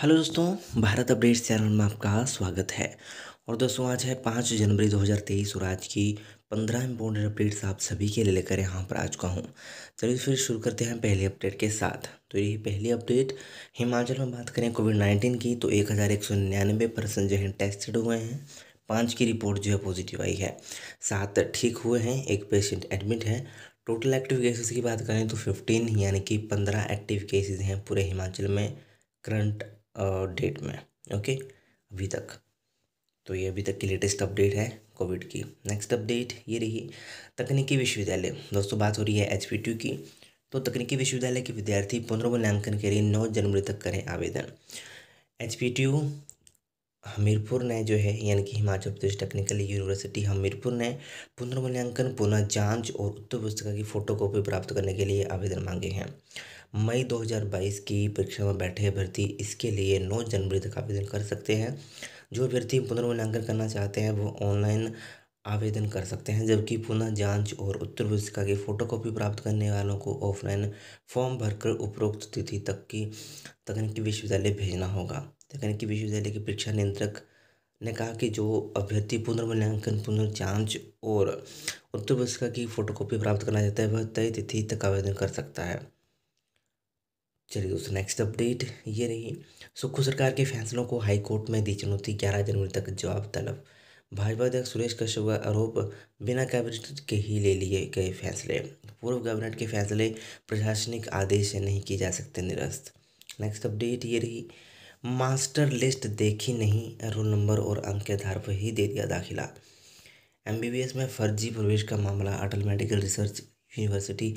hello दोस्तों Bharat updates channel में आपका स्वागत है और दोस्तों आज है पाँच जनवरी 2023 और आज की पंद्रह इंपॉर्टेंट अपडेट्स आप सभी के लिए लेकर यहाँ पर आ चुका हूँ चलिए फिर शुरू करते हैं पहली अपडेट के साथ तो ये पहली अपडेट हिमाचल में बात करें कोविड नाइन्टीन की तो एक हज़ार एक सौ निन्यानवे पर्सन जो है टेस्टेड हुए हैं पाँच की रिपोर्ट जो है पॉजिटिव आई है सात ठीक हुए हैं एक पेशेंट एडमिट है टोटल एक्टिव केसेस की बात करें तो फिफ्टीन यानी कि पंद्रह एक्टिव केसेज हैं पूरे हिमाचल में करंट डेट में ओके अभी तक तो ये अभी तक की लेटेस्ट अपडेट है कोविड की नेक्स्ट अपडेट ये रही तकनीकी विश्वविद्यालय दोस्तों बात हो रही है एच की तो तकनीकी विश्वविद्यालय के विद्यार्थी पुनर्मूल्यांकन के लिए नौ जनवरी तक करें आवेदन एच हमीरपुर ने जो है यानी कि हिमाचल प्रदेश टेक्निकल यूनिवर्सिटी हमीरपुर ने पुनर्मूल्यांकन पुनः जांच और उत्तर पुस्तिका की फोटोकॉपी प्राप्त करने के लिए आवेदन मांगे हैं मई 2022 की परीक्षा में बैठे अभ्यर्थी इसके लिए 9 जनवरी तक आवेदन कर सकते हैं जो अभ्यर्थी पुनर्मूल्यांकन करना चाहते हैं वो ऑनलाइन आवेदन कर सकते हैं जबकि पुनः जांच और उत्तर पुस्तिका की फोटोकॉपी प्राप्त करने वालों को ऑफलाइन फॉर्म भरकर उपरोक्त तिथि तक की तकनीकी विश्वविद्यालय भेजना होगा तकनीकी विश्वविद्यालय की परीक्षा नियंत्रक ने कहा कि जो अभ्यर्थी पुनर्मूल्यांकन पुनर्जांच और उत्तर पुस्तिका की फोटोकॉपी प्राप्त करना चाहता है वह तय तिथि तक आवेदन कर सकता है चलिए दोस्तों नेक्स्ट अपडेट ये रही सुक्खू सरकार के फैसलों को हाई कोर्ट में दी चुनौती ग्यारह जनवरी तक जवाब तलब भाजपा अध्यक्ष सुरेश कश्यप का आरोप बिना कैबिनेट के ही ले लिए गए फैसले पूर्व कैबिनेट के फैसले प्रशासनिक आदेश से नहीं किए जा सकते निरस्त नेक्स्ट अपडेट ये रही मास्टर लिस्ट देखी नहीं रोल नंबर और अंक के आधार पर ही दे दिया दाखिला एम में फर्जी प्रवेश का मामला Atal medical research university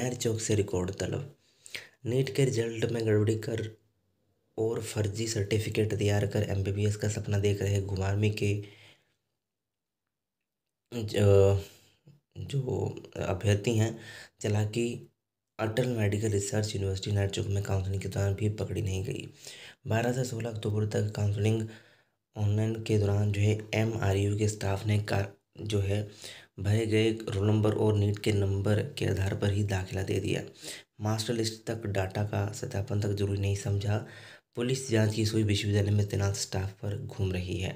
Ner Chowk से रिकॉर्ड तलब नीट के रिजल्ट में गड़बड़ी कर और फर्जी सर्टिफिकेट तैयार कर एमबीबीएस का सपना देख रहे घुमारमी के जो अभ्यर्थी हैं चलाकी Atal medical research university Nerchowk में काउंसलिंग के दौरान भी पकड़ी नहीं गई बारह से सोलह अक्टूबर तक काउंसलिंग ऑनलाइन के दौरान जो है एम आर यू के स्टाफ ने का जो है भरे गए रोल नंबर और नीट के नंबर के आधार पर ही दाखिला दे दिया मास्टर लिस्ट तक डाटा का सत्यापन तक जरूरी नहीं समझा पुलिस जांच की सुई विश्वविद्यालय में तैनात स्टाफ पर घूम रही है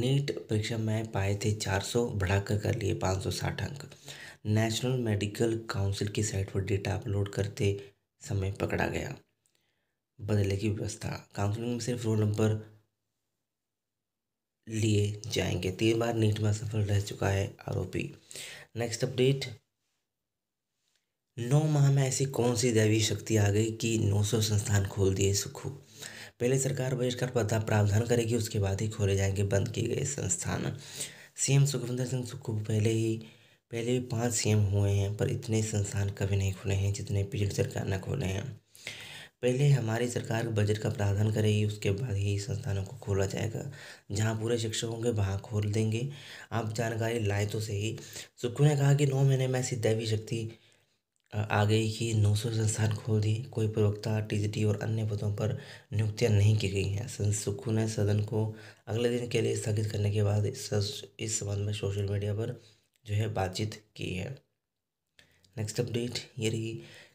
नीट परीक्षा में पाए थे 400 बढ़ाकर कर लिए 560 अंक नेशनल मेडिकल काउंसिल की साइट पर डेटा अपलोड करते समय पकड़ा गया बदले की व्यवस्था काउंसलिंग में सिर्फ रोल नंबर लिए जाएंगे तीन बार नीट में असफल रह चुका है आरोपी नेक्स्ट अपडेट नौ माह में ऐसी कौन सी दैवीय शक्ति आ गई कि 900 संस्थान खोल दिए सुखू पहले सरकार बजट का पता प्रावधान करेगी उसके बाद ही खोले जाएंगे बंद किए गए संस्थान सीएम सुखविंदर सिंह सुक्खू पहले ही पहले भी पाँच सीएम हुए हैं पर इतने संस्थान कभी नहीं खुले हैं जितने पिछली सरकार ने खोले हैं पहले हमारी सरकार बजट का प्रावधान करेगी उसके बाद ही संस्थानों को खोला जाएगा जहां पूरे शिक्षक होंगे वहां खोल देंगे आप जानकारी लाए तो सही सुक्खू ने कहा कि नौ महीने में ऐसी दैवी शक्ति आ गई कि नौ सौ संस्थान खोल दिए कोई प्रवक्ता टीजीटी और अन्य पदों पर नियुक्तियां नहीं की गई हैं सुक्खू ने सदन को अगले दिन के लिए स्थगित करने के बाद इस संबंध में सोशल मीडिया पर जो है बातचीत की है नेक्स्ट अपडेट ये रही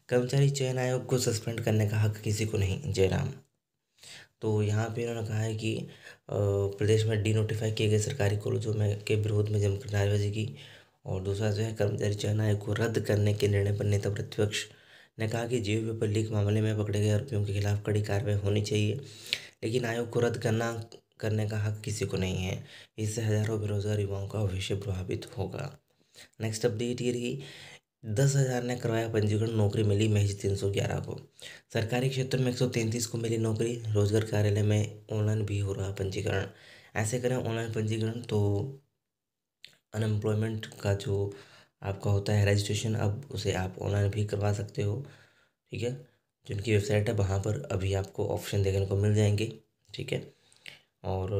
कर्मचारी चयन आयोग को सस्पेंड करने का हक किसी को नहीं जयराम तो यहाँ पे इन्होंने कहा है कि प्रदेश में डी नोटिफाई किए गए सरकारी कॉलेजों में के विरोध में जमकर नारेबाजी की और दूसरा जो है कर्मचारी चयन आयोग को रद्द करने के निर्णय पर नेता प्रतिपक्ष ने कहा कि जीव पेपर लीक मामले में पकड़े गए आरोपियों के खिलाफ कड़ी कार्रवाई होनी चाहिए लेकिन आयोग को रद्द करना करने का हक किसी को नहीं है इससे हजारों बेरोजगार युवाओं का भविष्य प्रभावित होगा नेक्स्ट अपडेट ये रही दस हज़ार ने करवाया पंजीकरण नौकरी मिली महज तीन सौ ग्यारह को सरकारी क्षेत्र में एक सौ तैंतीस को मिली नौकरी रोजगार कार्यालय में ऑनलाइन भी हो रहा पंजीकरण ऐसे करें ऑनलाइन पंजीकरण तो अनएम्प्लॉयमेंट का जो आपका होता है रजिस्ट्रेशन अब उसे आप ऑनलाइन भी करवा सकते हो ठीक है जिनकी वेबसाइट है वहाँ पर अभी आपको ऑप्शन देखने को मिल जाएंगे ठीक है और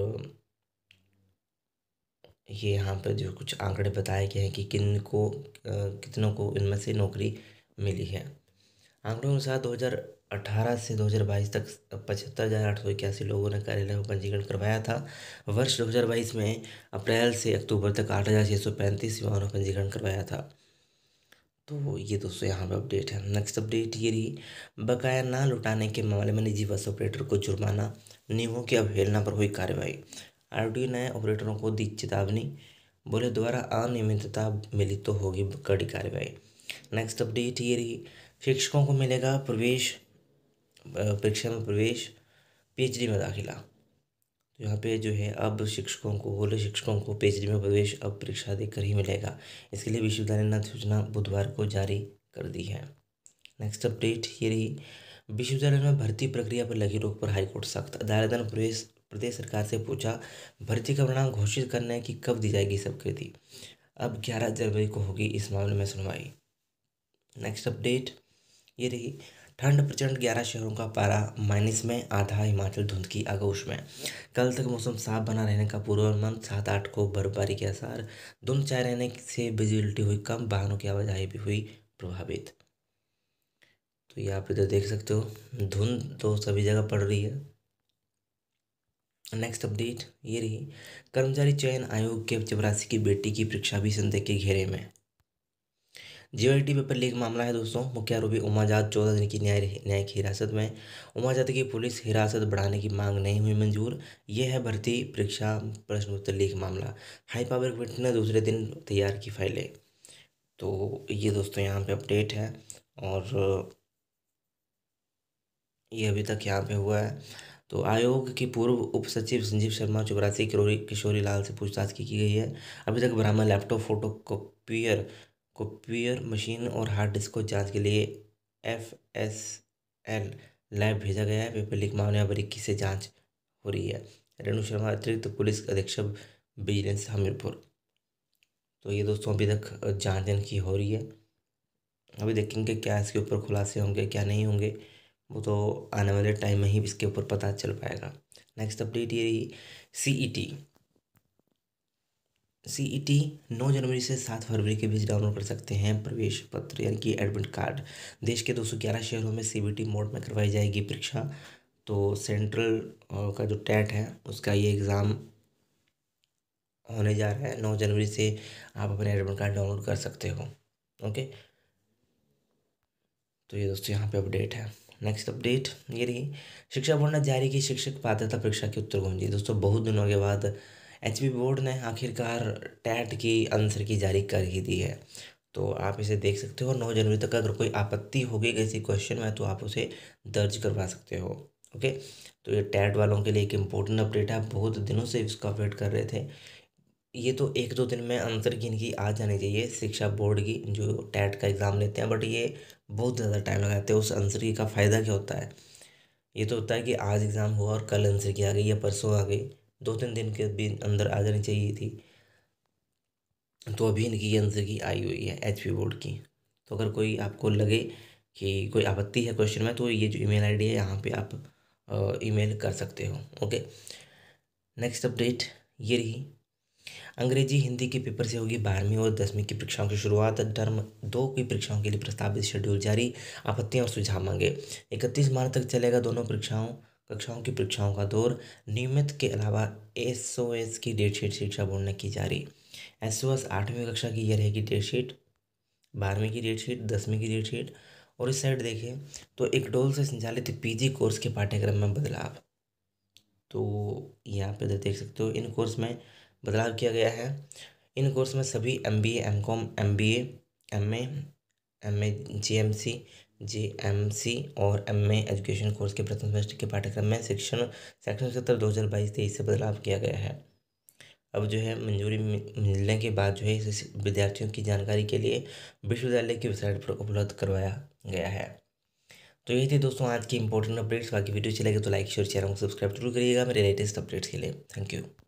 ये यहाँ पर जो कुछ आंकड़े बताए गए हैं कि किन को कितनों को इनमें से नौकरी मिली है आंकड़ों के अनुसार 2018 से 2022 तक पचहत्तर हज़ार आठ सौ इक्यासी लोगों ने कार्यालय में पंजीकरण करवाया था वर्ष 2022 में अप्रैल से अक्टूबर तक आठ हज़ार छः सौ पैंतीस युवाओं ने पंजीकरण करवाया था तो ये दोस्तों यहाँ पर अपडेट है नेक्स्ट अपडेट ये रही बकाया ना लुटाने के मामले में निजी बस ऑपरेटर को जुर्माना नियमों की अवहेलना पर हुई कार्रवाई आर ने ऑपरेटरों को दी चेतावनी बोले द्वारा अनियमितता मिली तो होगी कड़ी कार्रवाई नेक्स्ट अपडेट ये रही शिक्षकों को मिलेगा प्रवेश परीक्षा में प्रवेश पीएचडी में दाखिला तो यहाँ पे जो है अब शिक्षकों को बोले शिक्षकों को पीएचडी में प्रवेश अब परीक्षा देकर ही मिलेगा इसके लिए विश्वविद्यालय ने सूचना बुधवार को जारी कर दी है नेक्स्ट अपडेट ये रही विश्वविद्यालय में भर्ती प्रक्रिया पर लगी रोक पर हाईकोर्ट सख्त अदालत ने प्रवेश प्रदेश सरकार से पूछा भर्ती का परिणाम घोषित करने की कब दी जाएगी स्वीकृति अब ग्यारह जनवरी को होगी इस मामले में सुनवाई नेक्स्ट अपडेट ये रही ठंड प्रचंड ग्यारह शहरों का पारा माइनस में आधा हिमाचल धुंध की आगोश में कल तक मौसम साफ बना रहने का पूर्वानुमान सात आठ को बर्फबारी के आसार धुंध छाए रहने से विजिबिलिटी हुई कम वाहनों की आवाजाही भी हुई प्रभावित तो ये आप इधर देख सकते हो धुंध तो सभी जगह पड़ रही है नेक्स्ट अपडेट ये रही कर्मचारी चयन आयोग के चपरासी की बेटी की परीक्षा भी संदेह के घेरे में टी पेपर लीक मामला है दोस्तों मुख्य आरोपी उमाजाद चौदह दिन की न्याय न्यायिक हिरासत में उमाजाद की पुलिस हिरासत बढ़ाने की मांग नहीं हुई मंजूर यह है भर्ती परीक्षा प्रश्नोत्तर लीक मामला हाई पावर क्विट ने दूसरे दिन तैयार की फाइलें तो ये दोस्तों यहाँ पे अपडेट है और ये अभी तक यहाँ पे हुआ है तो आयोग की पूर्व उप सचिव संजीव शर्मा चौबरासी किशोरी लाल से पूछताछ की, की गई है अभी तक ब्राह्मण laptop photo copier copier machine और हार्ड डिस्क को जांच के लिए एफ एस एल लैब भेजा गया है पेपर लीक मामले में बारीकी से जांच हो रही है रेणु शर्मा अतिरिक्त पुलिस अधीक्षक विजिलेंस हमीरपुर तो ये दोस्तों अभी तक जांच इनकी हो रही है अभी देखेंगे क्या इसके ऊपर खुलासे होंगे क्या नहीं होंगे वो तो आने वाले टाइम में ही इसके ऊपर पता चल पाएगा नेक्स्ट अपडेट ये रही C E T CET 9 e जनवरी से 7 फरवरी के बीच डाउनलोड कर सकते हैं प्रवेश पत्र यानी कि एडमिट कार्ड देश के 211 शहरों में सीबीटी मोड में करवाई जाएगी परीक्षा तो सेंट्रल का जो टैट है उसका ये एग्ज़ाम होने जा रहा है 9 जनवरी से आप अपने एडमिट कार्ड डाउनलोड कर सकते हो ओके तो ये दोस्तों यहाँ पे अपडेट है नेक्स्ट अपडेट ये रही शिक्षा बोर्ड ने जारी की शिक्षक पात्रता परीक्षा की उत्तर गुंजी दोस्तों बहुत दिनों के बाद एच पी बोर्ड ने आखिरकार टैट की आंसर की जारी कर ही दी है तो आप इसे देख सकते हो नौ जनवरी तक अगर कोई आपत्ति होगी किसी क्वेश्चन में तो आप उसे दर्ज करवा सकते हो ओके तो ये टैट वालों के लिए एक इम्पोर्टेंट अपडेट है बहुत दिनों से इसका वेट कर रहे थे ये तो एक दो दिन में आंसर की आ जानी चाहिए शिक्षा बोर्ड की जो टैट का एग्ज़ाम लेते हैं बट ये बहुत ज़्यादा टाइम लगाते हैं उस आंसर की का फ़ायदा क्या होता है ये तो होता है कि आज एग्ज़ाम हुआ और कल आंसर की आ गई या परसों आ गई दो तीन दिन के भी अंदर आ जानी चाहिए थी तो अभी इनकी आंसर की आई हुई है एच बोर्ड की तो अगर कोई आपको लगे कि कोई आपत्ति है क्वेश्चन में तो ये जो ईमेल आईडी है यहाँ पे आप ईमेल कर सकते हो ओके नेक्स्ट अपडेट ये रही अंग्रेजी हिंदी के पेपर से होगी बारहवीं और दसवीं की परीक्षाओं की शुरुआत टर्म दो की परीक्षाओं के लिए प्रस्तावित शेड्यूल जारी आपत्तियाँ और सुझाव मांगे इकतीस मार्च तक चलेगा दोनों परीक्षाओं कक्षाओं की परीक्षाओं का दौर नियमित के अलावा एस ओ एस की डेटशीट शिक्षा बोर्ड ने की जारी एस ओ एस आठवीं कक्षा की यह रहेगी डेटशीट बारहवीं की डेटशीट दसवीं की डेटशीट और इस साइड देखें तो एक डोल से संचालित पीजी कोर्स के पाठ्यक्रम में बदलाव तो यहाँ पे तो देख सकते हो इन कोर्स में बदलाव किया गया है इन कोर्स में सभी M B A M com M B A M A M A G M C J M C और एम ए एजुकेशन कोर्स के प्रथम सेमेस्टर के पाठ्यक्रम में शिक्षण सेक्शन सत्तर दो हज़ार बाईस तेईस से बदलाव किया गया है अब जो है मंजूरी मिलने के बाद जो है इस विद्यार्थियों की जानकारी के लिए विश्वविद्यालय की वेबसाइट पर उपलब्ध करवाया गया है तो यही थी दोस्तों आज की इंपॉर्टेंट अपडेट्स बाकी वीडियो अच्छी लगे तो लाइक शेयर चैनल को सब्सक्राइब जरूर करिएगा मेरे लेटेस्ट अपडेट्स के लिए थैंक यू